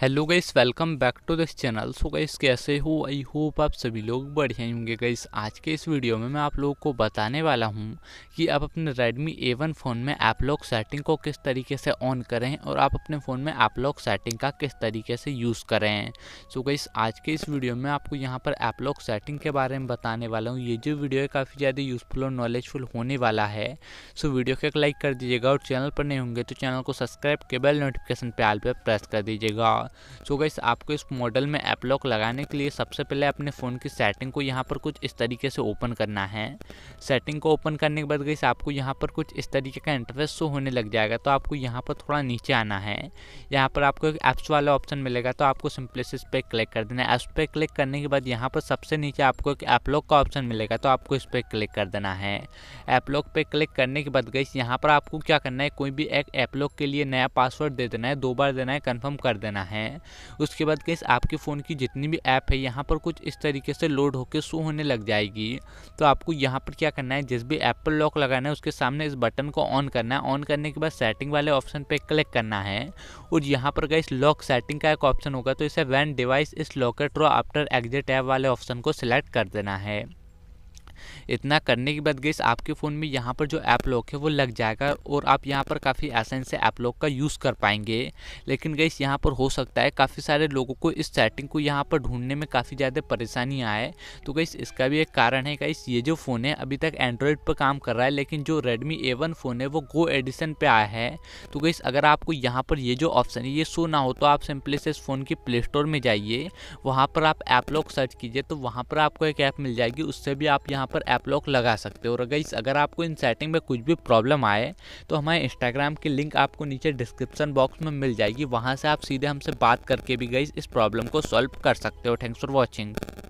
hello guys welcome back to this channel so guys कैसे हो I hope आप सभी लोग बढ़िया होंगे गाइस आज के इस वीडियो में मैं आप लोगों को बताने वाला हूं कि आप अपने ए वन फ़ोन में ऐप लॉक सेटिंग को किस तरीके से ऑन करें और आप अपने फ़ोन में ऐप लॉक सेटिंग का किस तरीके से यूज़ करें सो so गाइस आज के इस वीडियो में आपको यहाँ पर ऐप लॉक सेटिंग के बारे में बताने वाला हूँ ये जो वीडियो है काफ़ी ज़्यादा यूज़फुल और नॉलेजफुल होने वाला है सो so, वीडियो को एक लाइक कर दीजिएगा और चैनल पर नहीं होंगे तो चैनल को सब्सक्राइब के बेल नोटिफिकेशन पर आल पर प्रेस कर दीजिएगा सो गई आपको इस मॉडल में ऐप लॉक लगाने के लिए सबसे पहले अपने फ़ोन की सेटिंग को यहाँ पर कुछ इस तरीके से ओपन करना है सेटिंग को ओपन करने के बाद गई आपको यहाँ पर कुछ इस तरीके का इंटरफेस शो होने लग जाएगा तो आपको यहाँ पर थोड़ा नीचे आना है यहाँ पर आपको एक ऐप्स वाला ऑप्शन मिलेगा तो आपको इस पे क्लिक कर देना है ऐप्स पे क्लिक करने के बाद यहाँ पर सबसे नीचे आपको एक ऐप लॉक का ऑप्शन मिलेगा तो आपको इस पर क्लिक कर देना है ऐप लॉक पे क्लिक करने के बाद गई यहाँ पर आपको क्या करना है कोई भी एक ऐप लॉक के लिए नया पासवर्ड दे देना है दो बार देना है कन्फर्म कर देना है है उसके बाद गैस आपके फ़ोन की जितनी भी ऐप है यहाँ पर कुछ इस तरीके से लोड होकर शो होने लग जाएगी तो आपको यहाँ पर क्या करना है जिस भी ऐप पर लॉक लगाना है उसके सामने इस बटन को ऑन करना है ऑन करने के बाद सेटिंग वाले ऑप्शन पर क्लिक करना है और यहाँ पर गई लॉक सेटिंग का एक ऑप्शन होगा तो इसे when device is locked or after exit app वाले ऑप्शन को सिलेक्ट कर देना है इतना करने के बाद गई आपके फ़ोन में यहाँ पर जो ऐप लॉक है वो लग जाएगा और आप यहाँ पर काफ़ी आसानी से ऐप लॉक का यूज़ कर पाएंगे लेकिन गई यहाँ पर हो सकता है काफ़ी सारे लोगों को इस सेटिंग को यहाँ पर ढूंढने में काफ़ी ज़्यादा परेशानी आए तो गई इसका भी एक कारण है गई ये जो फ़ोन है अभी तक एंड्रॉयड पर काम कर रहा है लेकिन जो रेडमी ए फ़ोन है वो गो एडिशन पर आया है तो गई अगर आपको यहाँ पर ये जो ऑप्शन है ये शो ना हो तो आप सिंपली से इस फ़ोन की प्ले स्टोर में जाइए वहाँ पर आप ऐप लॉक सर्च कीजिए तो वहाँ पर आपको एक ऐप मिल जाएगी उससे भी आप यहाँ पर ऐप लॉक लगा सकते हो और गईस अगर आपको इन सेटिंग में कुछ भी प्रॉब्लम आए तो हमारे इंस्टाग्राम की लिंक आपको नीचे डिस्क्रिप्शन बॉक्स में मिल जाएगी वहाँ से आप सीधे हमसे बात करके भी गईस इस प्रॉब्लम को सॉल्व कर सकते हो थैंक्स फॉर वॉचिंग